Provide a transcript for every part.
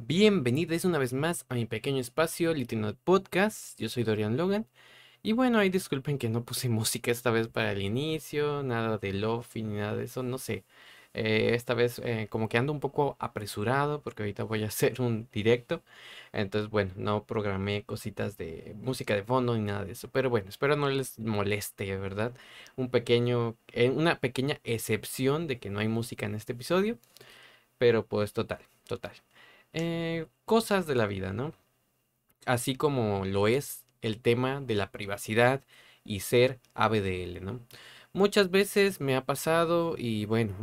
Bienvenidos una vez más a mi pequeño espacio Litinot Podcast. Yo soy Dorian Logan. Y bueno, ahí disculpen que no puse música esta vez para el inicio, nada de lofi ni nada de eso, no sé. Eh, esta vez eh, como que ando un poco apresurado porque ahorita voy a hacer un directo. Entonces, bueno, no programé cositas de música de fondo ni nada de eso. Pero bueno, espero no les moleste, ¿verdad? Un pequeño, eh, una pequeña excepción de que no hay música en este episodio. Pero pues total, total. Eh, cosas de la vida, ¿no? Así como lo es el tema de la privacidad y ser ABDL, ¿no? Muchas veces me ha pasado y bueno,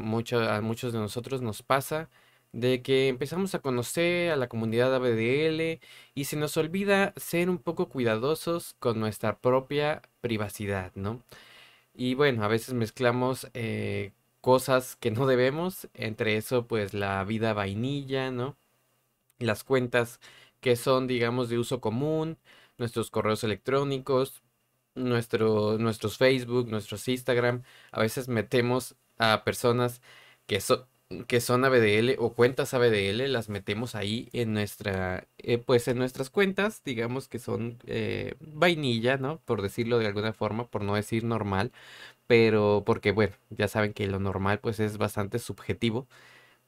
a muchos de nosotros nos pasa de que empezamos a conocer a la comunidad ABDL y se nos olvida ser un poco cuidadosos con nuestra propia privacidad, ¿no? Y bueno, a veces mezclamos eh, cosas que no debemos, entre eso pues la vida vainilla, ¿no? las cuentas que son, digamos, de uso común, nuestros correos electrónicos, nuestro, nuestros Facebook, nuestros Instagram. A veces metemos a personas que, que son ABDL o cuentas ABDL, las metemos ahí en nuestra, eh, pues en nuestras cuentas, digamos que son eh, vainilla, ¿no? Por decirlo de alguna forma, por no decir normal, pero porque bueno, ya saben que lo normal pues es bastante subjetivo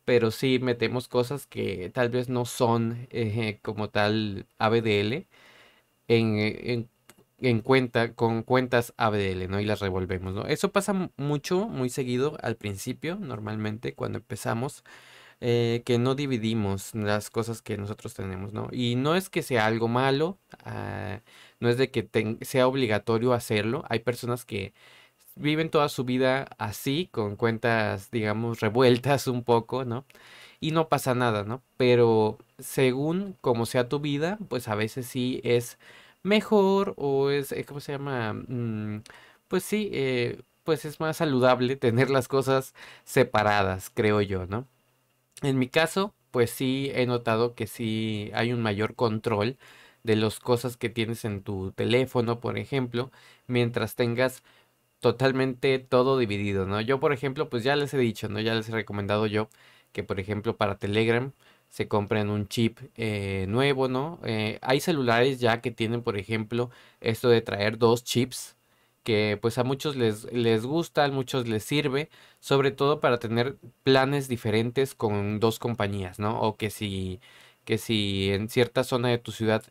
pero sí metemos cosas que tal vez no son eh, como tal ABDL eh, en, cuenta con cuentas ABDL, ¿no? Y las revolvemos, ¿no? Eso pasa mucho, muy seguido al principio, normalmente cuando empezamos. Eh, que no dividimos las cosas que nosotros tenemos, ¿no? Y no es que sea algo malo, ah, no es de que sea obligatorio hacerlo. Hay personas que viven toda su vida así, con cuentas, digamos, revueltas un poco, ¿no? Y no pasa nada, ¿no? Pero según como sea tu vida, pues a veces sí es mejor o es, eh, ¿cómo se llama? Mm, pues sí, eh, pues es más saludable tener las cosas separadas, creo yo, ¿no? En mi caso, pues sí he notado que sí hay un mayor control de las cosas que tienes en tu teléfono, por ejemplo, mientras tengas totalmente todo dividido, ¿no? Yo, por ejemplo, pues ya les he dicho, ¿no? Ya les he recomendado yo que, por ejemplo, para Telegram se compren un chip eh, nuevo, ¿no? Eh, hay celulares ya que tienen, por ejemplo, esto de traer dos chips que pues a muchos les, les gusta, a muchos les sirve, sobre todo para tener planes diferentes con dos compañías, ¿no? O que si, que si en cierta zona de tu ciudad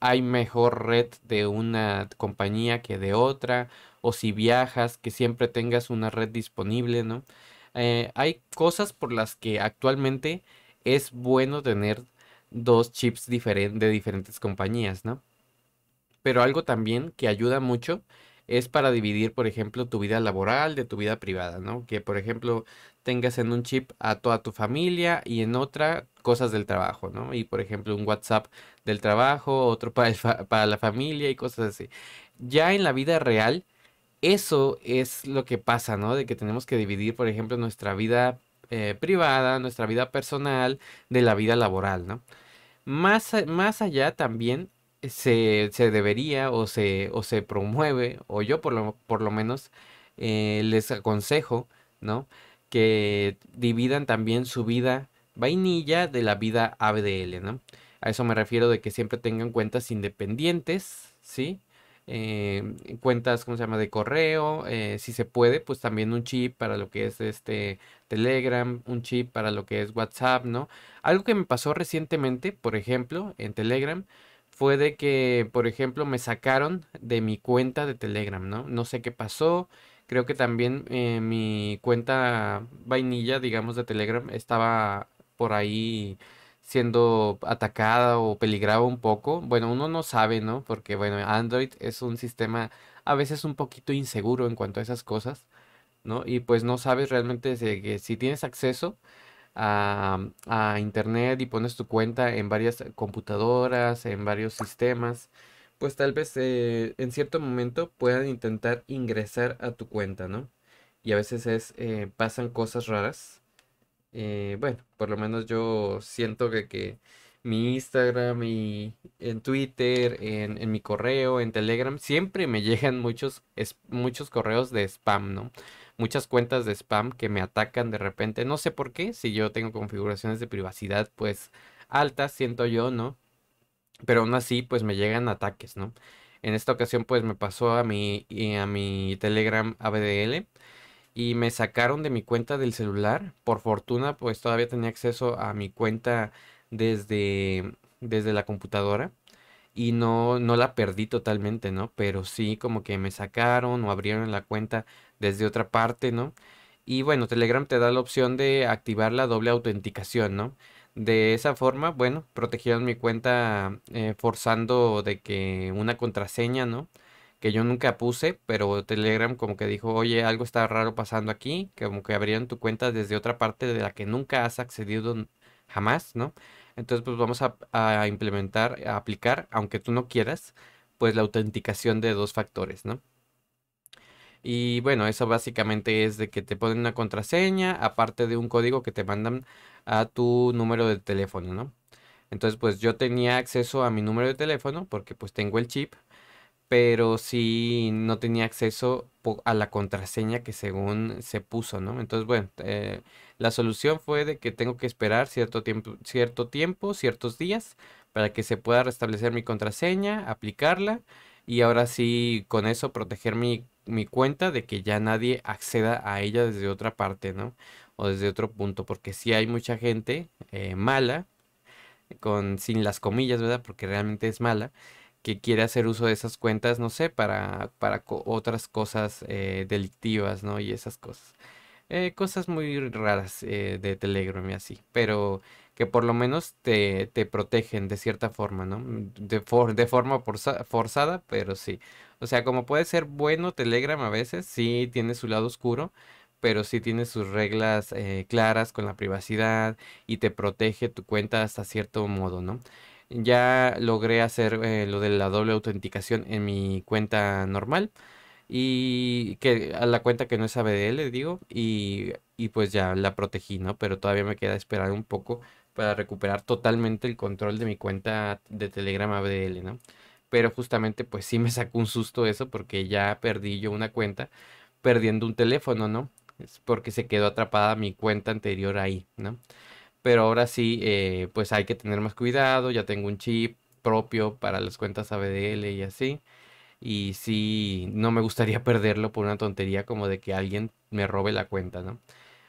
hay mejor red de una compañía que de otra, o si viajas, que siempre tengas una red disponible, ¿no? Eh, hay cosas por las que actualmente es bueno tener dos chips de diferentes compañías, ¿no? Pero algo también que ayuda mucho es para dividir, por ejemplo, tu vida laboral de tu vida privada, ¿no? Que, por ejemplo, tengas en un chip a toda tu familia y en otra cosas del trabajo, ¿no? Y por ejemplo un WhatsApp del trabajo, otro para, la familia y cosas así. Ya en la vida real, eso es lo que pasa, ¿no? De que tenemos que dividir, por ejemplo, nuestra vida eh, privada, nuestra vida personal, de la vida laboral, ¿no? Más, más allá también se, debería o se, o se promueve, o yo por lo, por lo menos eh, les aconsejo, ¿no? que dividan también su vida vainilla de la vida ABDL, ¿no? A eso me refiero de que siempre tengan cuentas independientes, ¿sí? Em, cuentas, ¿cómo se llama?, de correo, eh, si se puede, pues también un chip para lo que es este Telegram, un chip para lo que es WhatsApp, ¿no? Algo que me pasó recientemente, por ejemplo, en Telegram, fue de que, por ejemplo, me sacaron de mi cuenta de Telegram, ¿no? No sé qué pasó, Creo que también eh, mi cuenta vainilla, digamos, de Telegram estaba por ahí siendo atacada o peligraba un poco. Bueno, uno no sabe, ¿no? Porque, bueno, Android es un sistema a veces un poquito inseguro en cuanto a esas cosas, ¿no? Y pues no sabes realmente si tienes acceso a, a Internet y pones tu cuenta en varias computadoras, en varios sistemas, pues tal vez eh, en cierto momento puedan intentar ingresar a tu cuenta, ¿no? Y a veces es, eh, pasan cosas raras. Eh, bueno, por lo menos yo siento que, mi Instagram, y en Twitter, en, mi correo, en Telegram, siempre me llegan muchos, es, muchos correos de spam, ¿no? Muchas cuentas de spam que me atacan de repente. No sé por qué, si yo tengo configuraciones de privacidad, pues altas, siento yo, ¿no? pero aún así pues me llegan ataques, ¿no? En esta ocasión pues me pasó a mi, a mi Telegram ABDL y me sacaron de mi cuenta del celular. Por fortuna pues todavía tenía acceso a mi cuenta desde, desde la computadora y no, no la perdí totalmente, ¿no? Pero sí como que me sacaron o abrieron la cuenta desde otra parte, ¿no? Y bueno, Telegram te da la opción de activar la doble autenticación, ¿no? De esa forma, bueno, protegieron mi cuenta eh, forzando de que una contraseña, ¿no? Que yo nunca puse, pero Telegram como que dijo, oye, algo está raro pasando aquí, como que abrieron tu cuenta desde otra parte de la que nunca has accedido jamás, ¿no? Entonces, pues vamos a, a implementar, a aplicar, aunque tú no quieras, pues la autenticación de dos factores, ¿no? Y bueno, eso básicamente es de que te ponen una contraseña, aparte de un código que te mandan a tu número de teléfono, ¿no? Entonces, pues yo tenía acceso a mi número de teléfono porque pues tengo el chip, pero sí no tenía acceso a la contraseña que según se puso, ¿no? Entonces, bueno, eh, la solución fue de que tengo que esperar cierto tiempo, cierto tiempo, ciertos días para que se pueda restablecer mi contraseña, aplicarla y ahora sí con eso proteger mi, mi cuenta de que ya nadie acceda a ella desde otra parte, ¿no? o desde otro punto, porque si hay mucha gente eh, mala, con, sin las comillas, ¿verdad? Porque realmente es mala, que quiere hacer uso de esas cuentas, no sé, para, para otras cosas eh, delictivas, ¿no? Y esas cosas. Eh, cosas muy raras de Telegram y así, pero que por lo menos te, te protegen de cierta forma, ¿no? De, de forma forzada, pero sí. O sea, como puede ser bueno Telegram a veces, sí tiene su lado oscuro, pero sí tiene sus reglas eh, claras con la privacidad y te protege tu cuenta hasta cierto modo, ¿no? Ya logré hacer eh, lo de la doble autenticación en mi cuenta normal y que a la cuenta que no es ABDL, digo, y, y pues ya la protegí, ¿no? Pero todavía me queda esperar un poco para recuperar totalmente el control de mi cuenta de Telegram ABDL, ¿no? Pero justamente pues sí me sacó un susto eso porque ya perdí yo una cuenta perdiendo un teléfono, ¿no? es porque se quedó atrapada mi cuenta anterior ahí, ¿no? Pero ahora sí, eh, pues hay que tener más cuidado, ya tengo un chip propio para las cuentas ABDL y así. Y sí, no me gustaría perderlo por una tontería como de que alguien me robe la cuenta, ¿no?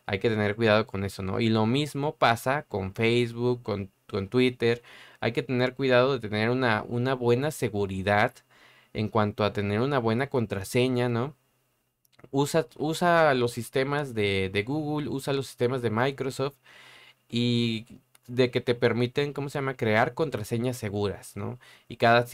Hay que tener cuidado con eso, ¿no? Y lo mismo pasa con Facebook, con, con Twitter. Hay que tener cuidado de tener una, una buena seguridad en cuanto a tener una buena contraseña, ¿no? usa, los sistemas de, Google, usa los sistemas de Microsoft y de que te permiten, ¿cómo se llama?, crear contraseñas seguras, ¿no? Y cada,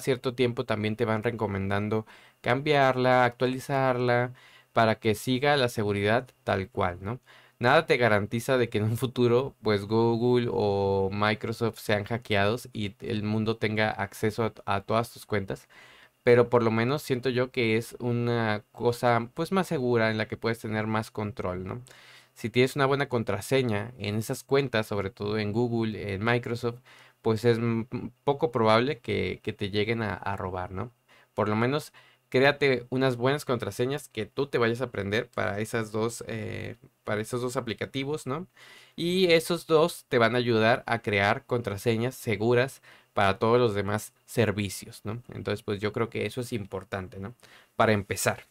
cierto tiempo también te van recomendando cambiarla, actualizarla, para que siga la seguridad tal cual, ¿no? Nada te garantiza de que en un futuro, pues Google o Microsoft sean hackeados y el mundo tenga acceso a todas tus cuentas pero por lo menos siento yo que es una cosa pues más segura en la que puedes tener más control, ¿no? Si tienes una buena contraseña en esas cuentas, sobre todo en Google, en Microsoft, pues es poco probable que, te lleguen a, robar, ¿no? Por lo menos créate unas buenas contraseñas que tú te vayas a aprender para esas dos, eh, para esos dos aplicativos, ¿no? Y esos dos te van a ayudar a crear contraseñas seguras para todos los demás servicios, ¿no? Entonces, pues yo creo que eso es importante, ¿no? Para empezar.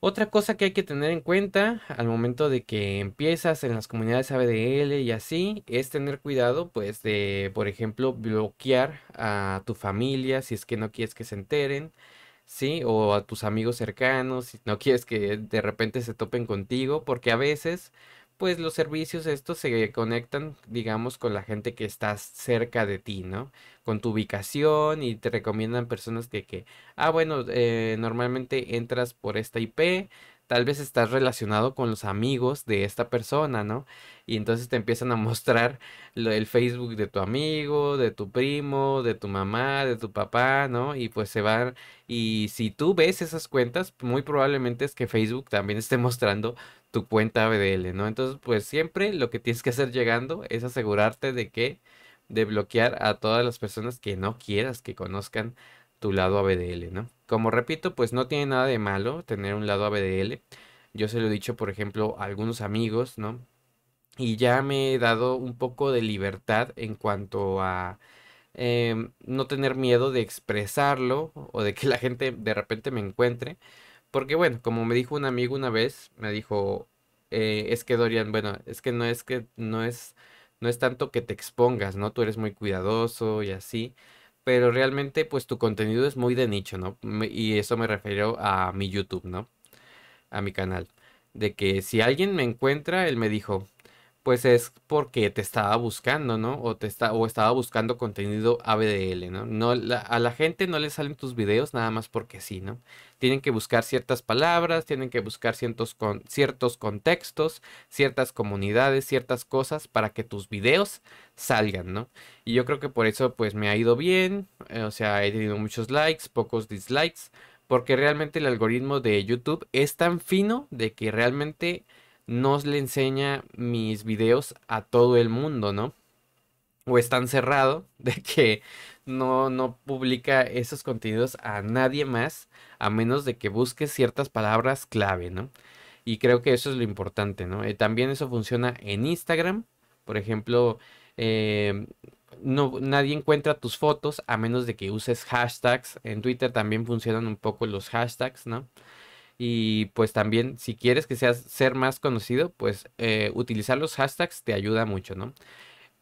Otra cosa que hay que tener en cuenta al momento de que empiezas en las comunidades ABDL y así es tener cuidado pues de por ejemplo bloquear a tu familia si es que no quieres que se enteren, ¿sí? O a tus amigos cercanos si no quieres que de repente se topen contigo porque a veces pues los servicios estos se conectan, digamos, con la gente que está cerca de ti, ¿no? Con tu ubicación y te recomiendan personas que, que ah, bueno, eh, normalmente entras por esta IP, tal vez estás relacionado con los amigos de esta persona, ¿no? Y entonces te empiezan a mostrar el Facebook de tu amigo, de tu primo, de tu mamá, de tu papá, ¿no? Y pues se van. Y si tú ves esas cuentas, muy probablemente es que Facebook también esté mostrando tu cuenta ABDL, ¿no? Entonces, pues siempre lo que tienes que hacer llegando es asegurarte de que de bloquear a todas las personas que no quieras que conozcan tu lado ABDL, ¿no? Como repito, pues no tiene nada de malo tener un lado ABDL. Yo se lo he dicho, por ejemplo, a algunos amigos, ¿no? Y ya me he dado un poco de libertad en cuanto a em, no tener miedo de expresarlo o de que la gente de repente me encuentre. Porque bueno, como me dijo un amigo una vez, me dijo, eh, es que Dorian, bueno, es que no es que no es, no es tanto que te expongas, ¿no? Tú eres muy cuidadoso y así pero realmente pues tu contenido es muy de nicho, ¿no? Y eso me refiero a mi YouTube, ¿no? A mi canal. De que si alguien me encuentra, él me dijo, pues es porque te estaba buscando, ¿no? O te está, estaba buscando contenido ABDL, ¿no? no a la gente no le salen tus videos nada más porque sí, ¿no? Tienen que buscar ciertas palabras, tienen que buscar ciertos, con, ciertos contextos, ciertas comunidades, ciertas cosas para que tus videos salgan, ¿no? Y yo creo que por eso pues me ha ido bien, eh, o sea, he tenido muchos likes, pocos dislikes, porque realmente el algoritmo de YouTube es tan fino de que realmente no le enseña mis videos a todo el mundo, ¿no? O es tan cerrado de que no, no publica esos contenidos a nadie más, a menos de que busques ciertas palabras clave, ¿no? Y creo que eso es lo importante, ¿no? Eh, también eso funciona en Instagram, por ejemplo, eh, no, nadie encuentra tus fotos a menos de que uses hashtags. En Twitter también funcionan un poco los hashtags, ¿no? Y pues también, si quieres que seas ser más conocido, pues eh, utilizar los hashtags te ayuda mucho, ¿no?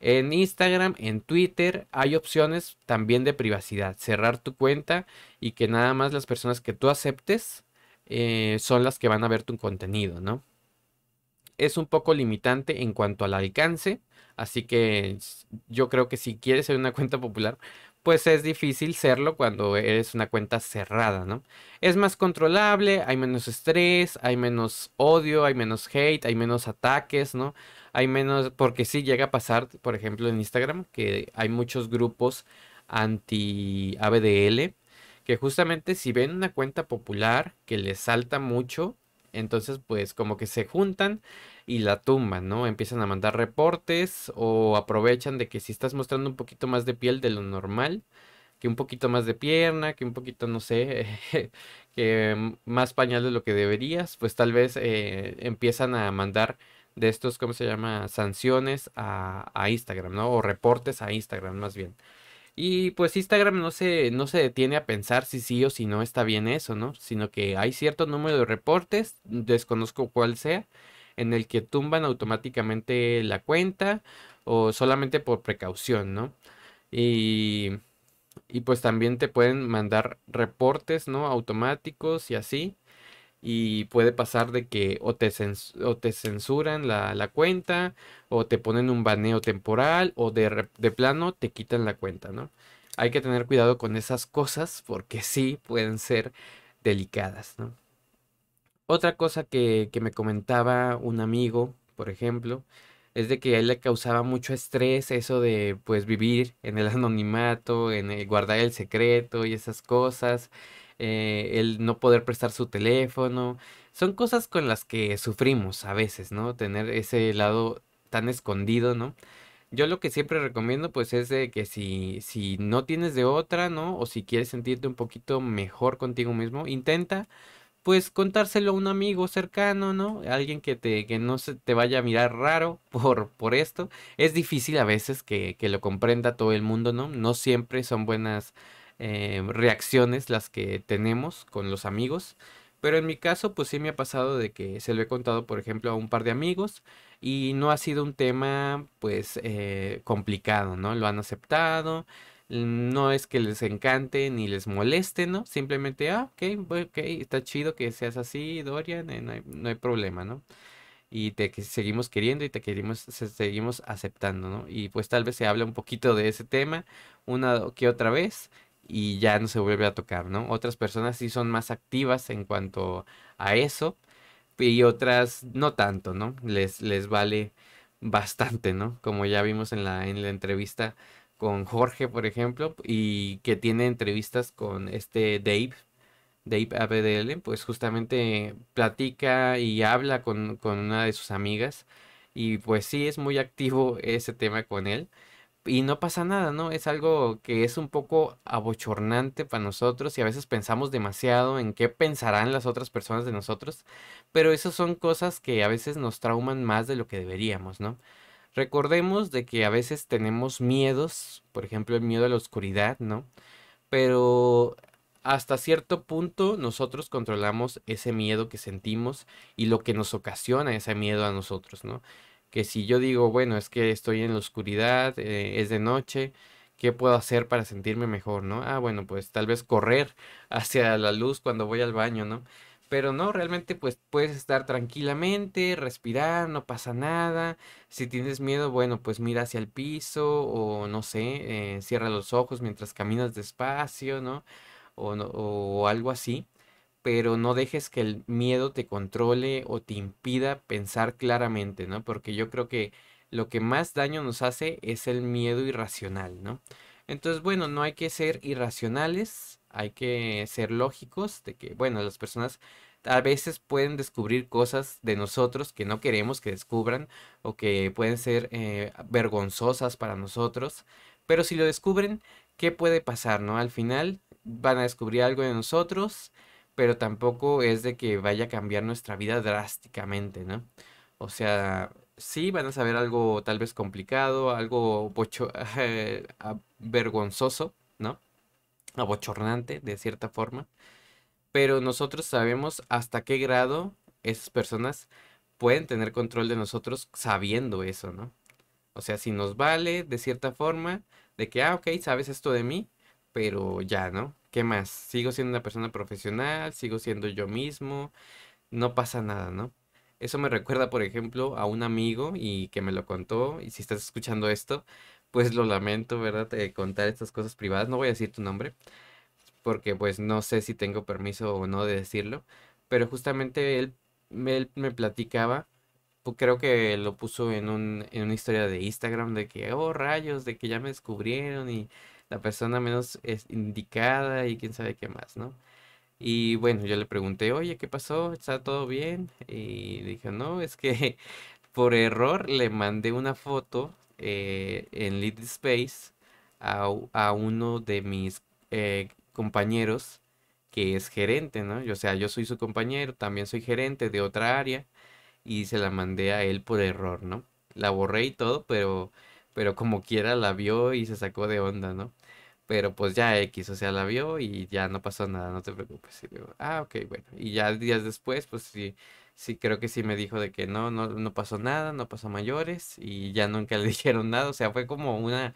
En Instagram, en Twitter, hay opciones también de privacidad. Cerrar tu cuenta y que nada más las personas que tú aceptes eh, son las que van a ver tu contenido, ¿no? Es un poco limitante en cuanto al alcance, así que yo creo que si quieres ser una cuenta popular, pues es difícil serlo cuando eres una cuenta cerrada, ¿no? Es más controlable, hay menos estrés, hay menos odio, hay menos hate, hay menos ataques, ¿no? Hay menos, porque sí llega a pasar, por ejemplo, en Instagram, que hay muchos grupos anti-ABDL, que justamente si ven una cuenta popular que les salta mucho, entonces, pues como que se juntan y la tumban, ¿no? Empiezan a mandar reportes o aprovechan de que si estás mostrando un poquito más de piel de lo normal, que un poquito más de pierna, que un poquito, no sé, que mm, más pañal de lo que deberías, pues tal vez eh, empiezan a mandar de estos, ¿cómo se llama? Sanciones a, a Instagram, ¿no? O reportes a Instagram más bien. Y pues Instagram no se, no se detiene a pensar si sí o si no está bien eso, ¿no? Sino que hay cierto número de reportes, desconozco cuál sea, en el que tumban automáticamente la cuenta o solamente por precaución, ¿no? Y, y pues también te pueden mandar reportes, ¿no? Automáticos y así y puede pasar de que o te, te censuran la, cuenta o te ponen un baneo temporal o de, plano te quitan la cuenta, ¿no? Hay que tener cuidado con esas cosas porque sí pueden ser delicadas, ¿no? Otra cosa que, me comentaba un amigo, por ejemplo, es de que a él le causaba mucho estrés eso de pues vivir en el anonimato, en eh, guardar el secreto y esas cosas. Eh, el no poder prestar su teléfono. Son cosas con las que sufrimos a veces, ¿no? Tener ese lado tan escondido, ¿no? Yo lo que siempre recomiendo pues es de que si, si no tienes de otra, ¿no? O si quieres sentirte un poquito mejor contigo mismo, intenta pues contárselo a un amigo cercano, ¿no? Alguien que te no se te vaya a mirar raro por, por esto. Es difícil a veces que, que lo comprenda todo el mundo, ¿no? No siempre son buenas eh, reacciones las que tenemos con los amigos. Pero en mi caso, pues sí me ha pasado de que se lo he contado, por ejemplo, a un par de amigos y no ha sido un tema, pues, eh, complicado, ¿no? Lo han aceptado, mm, no es que les encante ni les moleste, ¿no? Simplemente, ah, ok, está chido que seas así, Dorian, eh, no, hay, problema, ¿no? y te que seguimos queriendo y te queremos, seguimos aceptando, ¿no? Y pues tal vez se habla un poquito de ese tema una que otra vez y ya no se vuelve a tocar, ¿no? Otras personas sí son más activas en cuanto a eso y otras no tanto, ¿no? Les, les vale bastante, ¿no? Como ya vimos en la, en la entrevista con Jorge, por ejemplo, y que tiene entrevistas con este Dave, Dave ABDL, pues justamente platica y habla con, con una de sus amigas y pues sí es muy activo ese tema con él y no pasa nada, ¿no? Es algo que es un poco abochornante para nosotros y a veces pensamos demasiado en qué pensarán las otras personas de nosotros, pero esas son cosas que a veces nos trauman más de lo que deberíamos, ¿no? Recordemos de que a veces tenemos miedos, por ejemplo el miedo a la oscuridad, ¿no? Pero hasta cierto punto nosotros controlamos ese miedo que sentimos y lo que nos ocasiona ese miedo a nosotros, ¿no? que si yo digo, bueno, es que estoy en la oscuridad, eh, es de noche, ¿qué puedo hacer para sentirme mejor, no? Ah, bueno, pues tal vez correr hacia la luz cuando voy al baño, ¿no? Pero no, realmente pues puedes estar tranquilamente, respirar, no pasa nada. Si tienes miedo, bueno, pues mira hacia el piso o no sé, eh, cierra los ojos mientras caminas despacio, ¿no? O, o algo así pero no dejes que el miedo te controle o te impida pensar claramente, ¿no? Porque yo creo que lo que más daño nos hace es el miedo irracional, ¿no? Entonces, bueno, no hay que ser irracionales, hay que ser lógicos de que, bueno, las personas a veces pueden descubrir cosas de nosotros que no queremos que descubran o que pueden ser eh, vergonzosas para nosotros, pero si lo descubren, ¿qué puede pasar, no? Al final van a descubrir algo de nosotros pero tampoco es de que vaya a cambiar nuestra vida drásticamente, ¿no? O sea, sí van a saber algo tal vez complicado, algo vergonzoso, ¿no? Abochornante, de cierta forma. Pero nosotros sabemos hasta qué grado esas personas pueden tener control de nosotros sabiendo eso, ¿no? O sea, si nos vale de cierta forma, de que, ah, ok, sabes esto de mí, pero ya, ¿no? ¿qué más? Sigo siendo una persona profesional, sigo siendo yo mismo, no pasa nada, ¿no? Eso me recuerda, por ejemplo, a un amigo y que me lo contó, y si estás escuchando esto, pues lo lamento, ¿verdad? Eh, contar estas cosas privadas, no voy a decir tu nombre, porque pues no sé si tengo permiso o no de decirlo, pero justamente él, me platicaba pues, creo que lo puso en, un, en una historia de Instagram de que, oh rayos, de que ya me descubrieron y la persona menos es indicada y quién sabe qué más, ¿no? Y bueno, yo le pregunté, oye, ¿qué pasó? ¿Está todo bien? Y dije, no, es que por error le mandé una foto eh, en Lead Space a, uno de mis eh, compañeros que es gerente, ¿no? O sea, yo soy su compañero, también soy gerente de otra área y se la mandé a él por error, ¿no? La borré y todo, pero, pero como quiera la vio y se sacó de onda, ¿no? pero pues ya X, o sea, la vio y ya no pasó nada, no te preocupes. Y ah, ok, bueno. Y ya días después, pues sí, sí, creo que sí me dijo de que no, no, no pasó nada, no pasó a mayores y ya nunca le dijeron nada, o sea, fue como una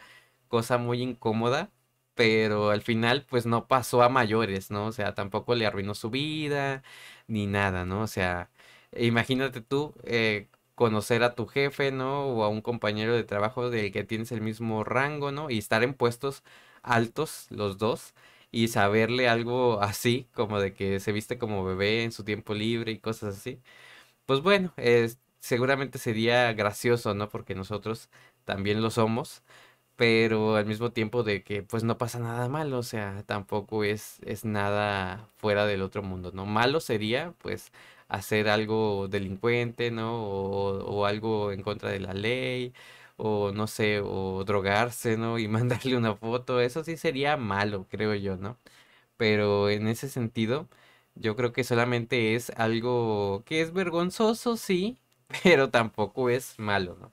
cosa muy incómoda, pero al final pues no pasó a mayores, ¿no? O sea, tampoco le arruinó su vida ni nada, ¿no? O sea, e imagínate tú eh, conocer a tu jefe, ¿no? O a un compañero de trabajo del que tienes el mismo rango, ¿no? Y estar en puestos altos los dos y saberle algo así, como de que se viste como bebé en su tiempo libre y cosas así, pues bueno, es seguramente sería gracioso, ¿no? Porque nosotros también lo somos, pero al mismo tiempo de que pues no pasa nada malo, o sea, tampoco es, es nada fuera del otro mundo, ¿no? Malo sería pues hacer algo delincuente, ¿no? O, o algo en contra de la ley o no sé, o drogarse, ¿no? Y mandarle una foto, eso sí sería malo, creo yo, ¿no? Pero en ese sentido, yo creo que solamente es algo que es vergonzoso, sí, pero tampoco es malo, ¿no?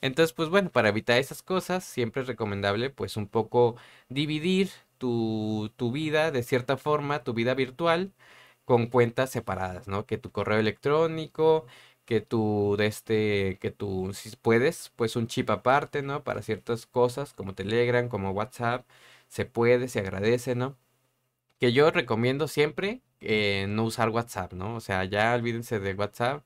Entonces, pues bueno, para evitar esas cosas, siempre es recomendable, pues un poco dividir tu, tu, vida de cierta forma, tu vida virtual, con cuentas separadas, ¿no? Que tu correo electrónico, que tú de este, que tú, si puedes, pues un chip aparte, ¿no? Para ciertas cosas como Telegram, como WhatsApp, se puede, se agradece, ¿no? Que yo recomiendo siempre eh, no usar WhatsApp, ¿no? O sea, ya olvídense de WhatsApp.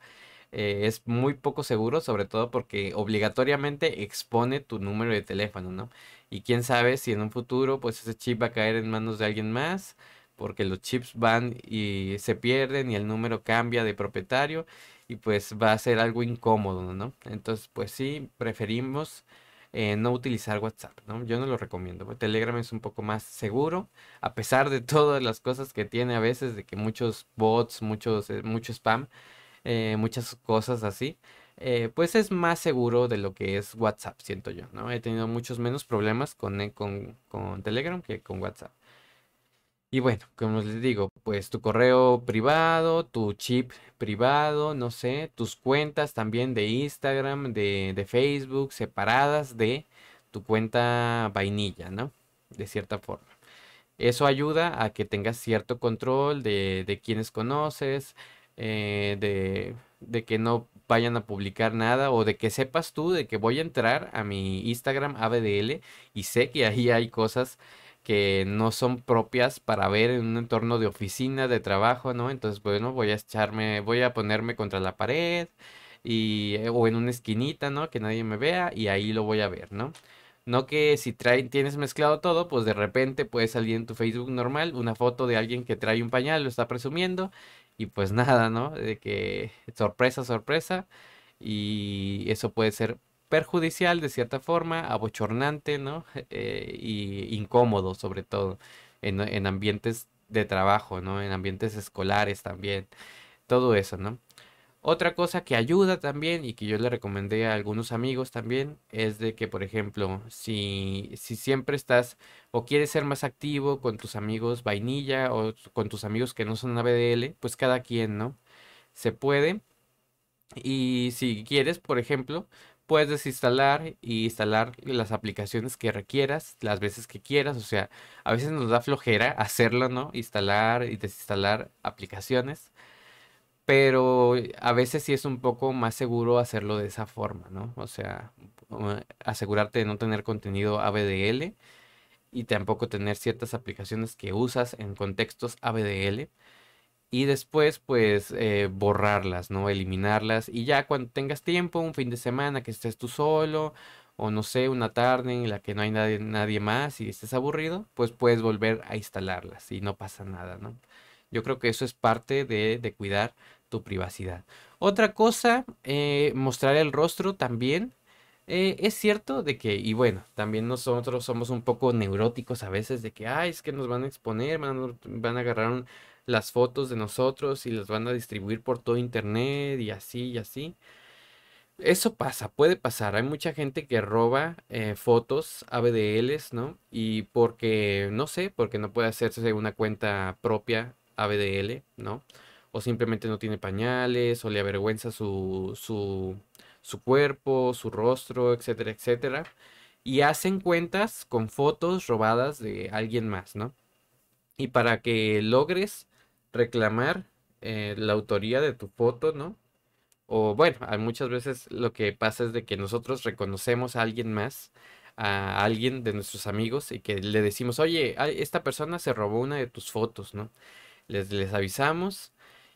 Eh, es muy poco seguro, sobre todo porque obligatoriamente expone tu número de teléfono, ¿no? Y quién sabe si en un futuro, pues ese chip va a caer en manos de alguien más, porque los chips van y se pierden y el número cambia de propietario y pues va a ser algo incómodo, ¿no? Entonces, pues sí, preferimos eh, no utilizar WhatsApp, ¿no? Yo no lo recomiendo. Telegram es un poco más seguro, a pesar de todas las cosas que tiene a veces, de que muchos bots, muchos, eh, mucho spam, eh, muchas cosas así. pues es más seguro de lo que es WhatsApp, siento yo, ¿no? He tenido muchos menos problemas con, con Telegram que con WhatsApp. Y bueno, como les digo, pues tu correo privado, tu chip privado, no sé, tus cuentas también de Instagram, de, Facebook, separadas de tu cuenta vainilla, ¿no? De cierta forma. Eso ayuda a que tengas cierto control de, de quienes conoces, eh, de, de que no vayan a publicar nada o de que sepas tú de que voy a entrar a mi Instagram ABDL y sé que ahí hay cosas que no son propias para ver en un entorno de oficina, de trabajo, ¿no? Entonces, bueno, voy a echarme, voy a ponerme contra la pared y, eh, o en una esquinita, ¿no? Que nadie me vea y ahí lo voy a ver, ¿no? No que si traen. tienes mezclado todo, pues de repente puede salir en tu Facebook normal una foto de alguien que trae un pañal, lo está presumiendo y pues nada, ¿no? De que sorpresa, sorpresa y eso puede ser perjudicial de cierta forma, abochornante, ¿no? Eh, y incómodo, sobre todo, en, ambientes de trabajo, ¿no? En ambientes escolares también, todo eso, ¿no? Otra cosa que ayuda también y que yo le recomendé a algunos amigos también es de que, por ejemplo, si, si siempre estás o quieres ser más activo con tus amigos vainilla o con tus amigos que no son ABDL, pues cada quien, ¿no? Se puede. Y si quieres, por ejemplo, puedes desinstalar y instalar las aplicaciones que requieras, las veces que quieras. O sea, a veces nos da flojera hacerlo, ¿no? Instalar y desinstalar aplicaciones. Pero a veces sí es un poco más seguro hacerlo de esa forma, ¿no? O sea, eh, asegurarte de no tener contenido ABDL y tampoco tener ciertas aplicaciones que usas en contextos ABDL y después pues eh, borrarlas, ¿no? Eliminarlas y ya cuando tengas tiempo, un fin de semana que estés tú solo o no sé, una tarde en la que no hay nadie, nadie más y estés aburrido, pues puedes volver a instalarlas y no pasa nada, ¿no? Yo creo que eso es parte de, cuidar tu privacidad. Otra cosa, eh, mostrar el rostro también. Eh, es cierto de que, y bueno, también nosotros somos un poco neuróticos a veces de que, ay, es que nos van a exponer, van, van a agarrar un, las fotos de nosotros y las van a distribuir por todo internet y así y así. Eso pasa, puede pasar. Hay mucha gente que roba eh, fotos ABDLs, ¿no? Y porque, no sé, porque no puede hacerse una cuenta propia ABDL, ¿no? O simplemente no tiene pañales, o le avergüenza su, su, su cuerpo, su rostro, etcétera, etcétera. Y hacen cuentas con fotos robadas de alguien más, ¿no? Y para que logres reclamar eh, la autoría de tu foto, ¿no? O bueno, muchas veces lo que pasa es de que nosotros reconocemos a alguien más, a alguien de nuestros amigos y que le decimos, oye, esta persona se robó una de tus fotos, ¿no? Les, les avisamos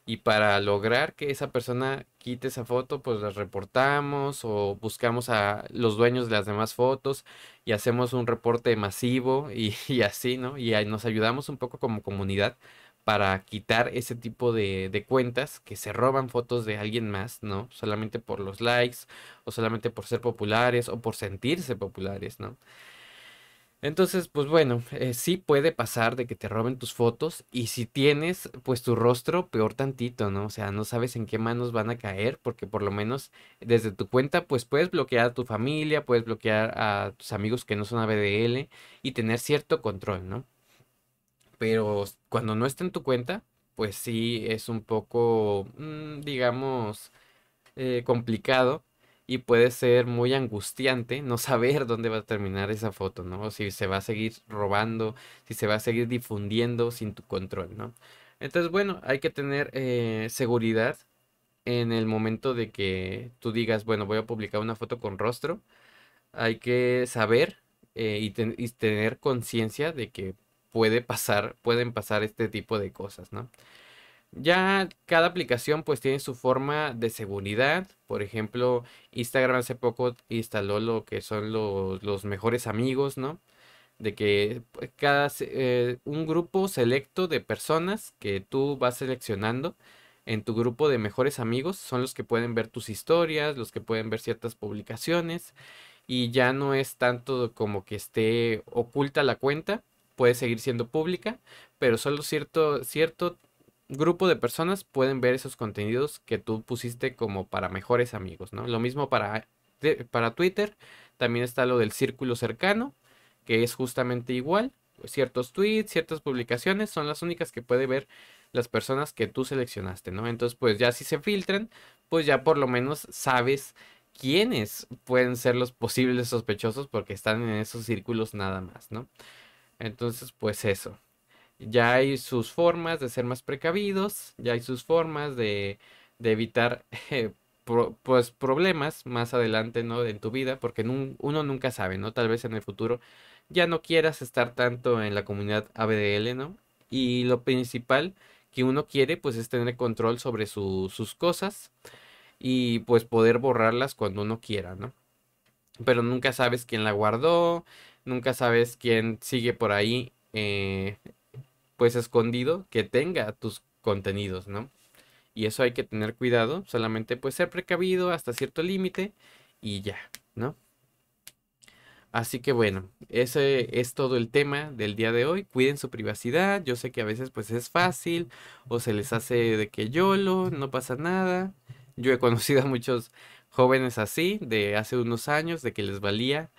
y para lograr que esa persona quite esa foto, pues la reportamos o buscamos a los dueños de las demás fotos y hacemos un reporte masivo y, y así, ¿no? Y nos ayudamos un poco como comunidad para quitar ese tipo de, cuentas que se roban fotos de alguien más, ¿no? Solamente por los likes o solamente por ser populares o por sentirse populares, ¿no? Entonces, pues bueno, eh, sí puede pasar de que te roben tus fotos y si tienes pues tu rostro, peor tantito, ¿no? O sea, no sabes en qué manos van a caer porque por lo menos desde tu cuenta pues puedes bloquear a tu familia, puedes bloquear a tus amigos que no son ABDL y tener cierto control, ¿no? pero cuando no está en tu cuenta, pues sí es un poco, mm, digamos, eh, complicado y puede ser muy angustiante no saber dónde va a terminar esa foto, ¿no? Si se va a seguir robando, si se va a seguir difundiendo sin tu control, ¿no? Entonces, bueno, hay que tener eh, seguridad en el momento de que tú digas, bueno, voy a publicar una foto con rostro. Hay que saber eh, y tener conciencia de que puede pasar, pueden pasar este tipo de cosas, ¿no? Ya cada aplicación pues tiene su forma de seguridad. Por ejemplo, Instagram hace poco instaló lo que son los, mejores amigos, ¿no? De que pues, cada eh, un grupo selecto de personas que tú vas seleccionando en tu grupo de mejores amigos son los que pueden ver tus historias, los que pueden ver ciertas publicaciones y ya no es tanto como que esté oculta la cuenta, puede seguir siendo pública, pero solo cierto, cierto grupo de personas pueden ver esos contenidos que tú pusiste como para mejores amigos, ¿no? Lo mismo para, eh, para Twitter, también está lo del círculo cercano, que es justamente igual. Pues ciertos tweets, ciertas publicaciones son las únicas que puede ver las personas que tú seleccionaste, ¿no? Entonces, pues ya si se filtran, pues ya por lo menos sabes quiénes pueden ser los posibles sospechosos porque están en esos círculos nada más, ¿no? Entonces, pues eso. Ya hay sus formas de ser más precavidos, ya hay sus formas de, evitar eh, pues, problemas más adelante ¿no? en tu vida, porque uno nunca sabe, ¿no? Tal vez en el futuro ya no quieras estar tanto en la comunidad ABDL, ¿no? Y lo principal que uno quiere, pues, es tener control sobre sus cosas y pues poder borrarlas cuando uno quiera, ¿no? Pero nunca sabes quién la guardó, nunca sabes quién sigue por ahí, eh, pues escondido, que tenga tus contenidos, ¿no? Y eso hay que tener cuidado, solamente pues ser precavido hasta cierto límite y ya, ¿no? Así que bueno, ese es todo el tema del día de hoy. Cuiden su privacidad. Yo sé que a veces pues es fácil o se les hace de que YOLO, no pasa nada. Yo he conocido a muchos jóvenes así de hace unos años, de que les valía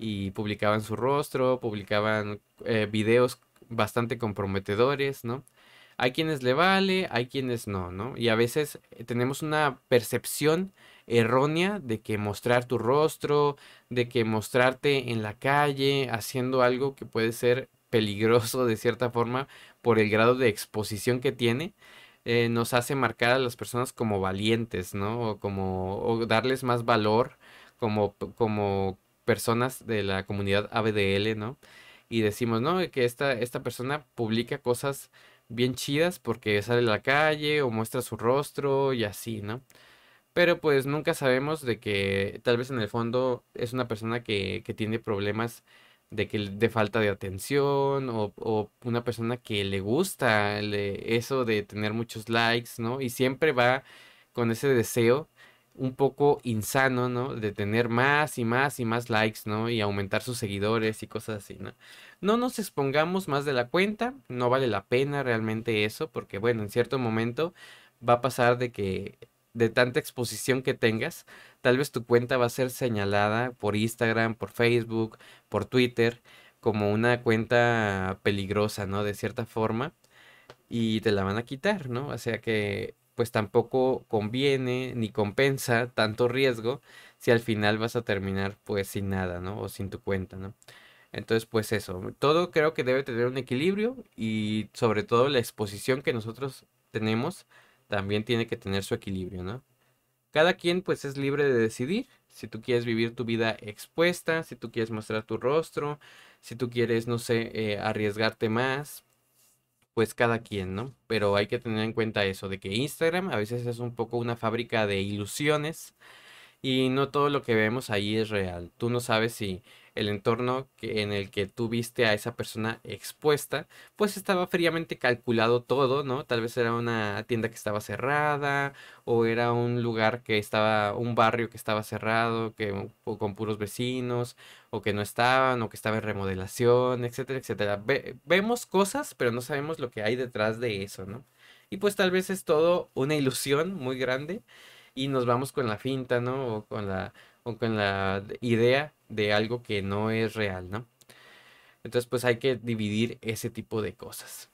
y publicaban su rostro, publicaban eh, videos bastante comprometedores, ¿no? Hay quienes le vale, hay quienes no, ¿no? Y a veces eh, tenemos una percepción errónea de que mostrar tu rostro, de que mostrarte en la calle haciendo algo que puede ser peligroso de cierta forma por el grado de exposición que tiene, eh, nos hace marcar a las personas como valientes, ¿no? O como o darles más valor, como, como personas de la comunidad ABDL, ¿no? Y decimos, ¿no? Que esta, esta persona publica cosas bien chidas porque sale a la calle o muestra su rostro y así, ¿no? Pero pues nunca sabemos de que tal vez en el fondo es una persona que, tiene problemas de, que, de falta de atención o, una persona que le gusta eso de tener muchos likes, ¿no? Y siempre va con ese deseo un poco insano, ¿no? De tener más y más y más likes, ¿no? Y aumentar sus seguidores y cosas así, ¿no? No nos expongamos más de la cuenta, no vale la pena realmente eso, porque bueno, en cierto momento va a pasar de que de tanta exposición que tengas, tal vez tu cuenta va a ser señalada por Instagram, por Facebook, por Twitter, como una cuenta peligrosa, ¿no? De cierta forma, y te la van a quitar, ¿no? O sea que pues tampoco conviene ni compensa tanto riesgo si al final vas a terminar pues sin nada, ¿no? O sin tu cuenta, ¿no? Entonces, pues eso, todo creo que debe tener un equilibrio y sobre todo la exposición que nosotros tenemos también tiene que tener su equilibrio, ¿no? Cada quien pues es libre de decidir si tú quieres vivir tu vida expuesta, si tú quieres mostrar tu rostro, si tú quieres, no sé, eh, arriesgarte más, pues cada quien, ¿no? Pero hay que tener en cuenta eso, de que Instagram a veces es un poco una fábrica de ilusiones y no todo lo que vemos ahí es real. Tú no sabes si el entorno en el que tú viste a esa persona expuesta, pues estaba fríamente calculado todo, ¿no? Tal vez era una tienda que estaba cerrada o era un lugar que estaba, un barrio que estaba cerrado, que o con puros vecinos o que no estaban o que estaba en remodelación, etcétera, etcétera. vemos cosas, pero no sabemos lo que hay detrás de eso, ¿no? Y pues tal vez es todo una ilusión muy grande y nos vamos con la finta, ¿no? O con la, con la idea de algo que no es real, ¿no? Entonces, pues hay que dividir ese tipo de cosas.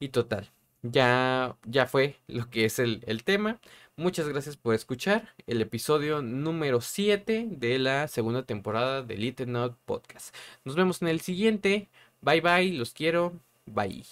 Y total, ya, ya fue lo que es el, tema. Muchas gracias por escuchar el episodio número 7 de la segunda temporada de Little Not Podcast. Nos vemos en el siguiente. Bye bye, los quiero. Bye.